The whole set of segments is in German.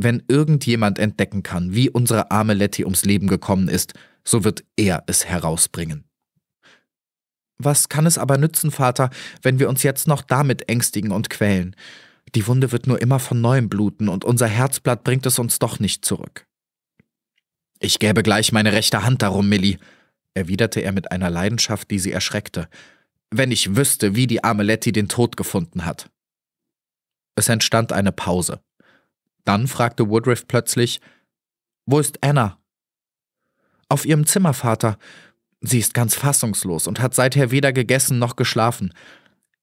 Wenn irgendjemand entdecken kann, wie unsere arme Letty ums Leben gekommen ist, so wird er es herausbringen. Was kann es aber nützen, Vater, wenn wir uns jetzt noch damit ängstigen und quälen? Die Wunde wird nur immer von neuem bluten und unser Herzblatt bringt es uns doch nicht zurück. Ich gäbe gleich meine rechte Hand darum, Millie, erwiderte er mit einer Leidenschaft, die sie erschreckte, wenn ich wüsste, wie die arme Letty den Tod gefunden hat. Es entstand eine Pause. Dann fragte Woodruff plötzlich, wo ist Anna? Auf ihrem Zimmer, Vater. Sie ist ganz fassungslos und hat seither weder gegessen noch geschlafen.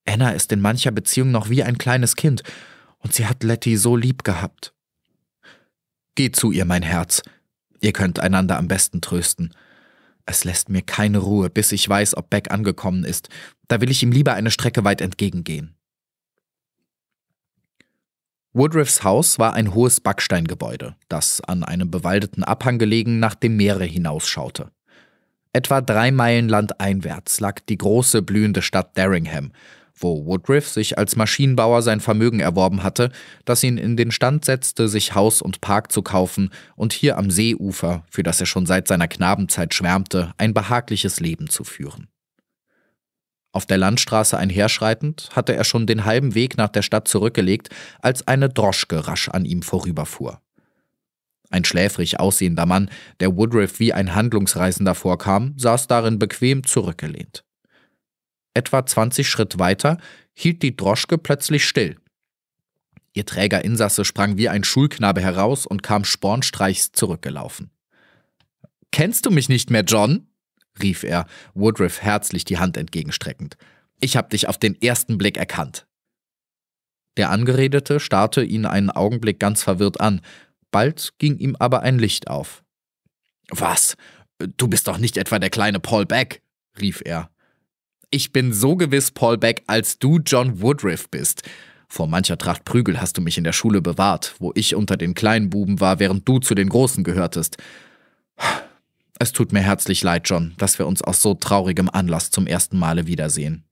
Anna ist in mancher Beziehung noch wie ein kleines Kind, und sie hat Letty so lieb gehabt. Geh zu ihr, mein Herz. Ihr könnt einander am besten trösten. Es lässt mir keine Ruhe, bis ich weiß, ob Beck angekommen ist. Da will ich ihm lieber eine Strecke weit entgegengehen. Woodruffs Haus war ein hohes Backsteingebäude, das an einem bewaldeten Abhang gelegen nach dem Meere hinausschaute. Etwa drei Meilen landeinwärts lag die große blühende Stadt Daringham, wo Woodruff sich als Maschinenbauer sein Vermögen erworben hatte, das ihn in den Stand setzte, sich Haus und Park zu kaufen und hier am Seeufer, für das er schon seit seiner Knabenzeit schwärmte, ein behagliches Leben zu führen. Auf der Landstraße einherschreitend hatte er schon den halben Weg nach der Stadt zurückgelegt, als eine Droschke rasch an ihm vorüberfuhr. Ein schläfrig aussehender Mann, der Woodruff wie ein Handlungsreisender vorkam, saß darin bequem zurückgelehnt. Etwa 20 Schritt weiter hielt die Droschke plötzlich still. Ihr träger Insasse sprang wie ein Schulknabe heraus und kam spornstreichs zurückgelaufen. Kennst du mich nicht mehr, John? rief er, Woodruff herzlich die Hand entgegenstreckend. Ich hab dich auf den ersten Blick erkannt. Der Angeredete starrte ihn einen Augenblick ganz verwirrt an, bald ging ihm aber ein Licht auf. Was? Du bist doch nicht etwa der kleine Paul Beck, rief er. Ich bin so gewiss Paul Beck, als du John Woodruff bist. Vor mancher Tracht Prügel hast du mich in der Schule bewahrt, wo ich unter den kleinen Buben war, während du zu den Großen gehörtest. Es tut mir herzlich leid, John, dass wir uns aus so traurigem Anlass zum ersten Male wiedersehen.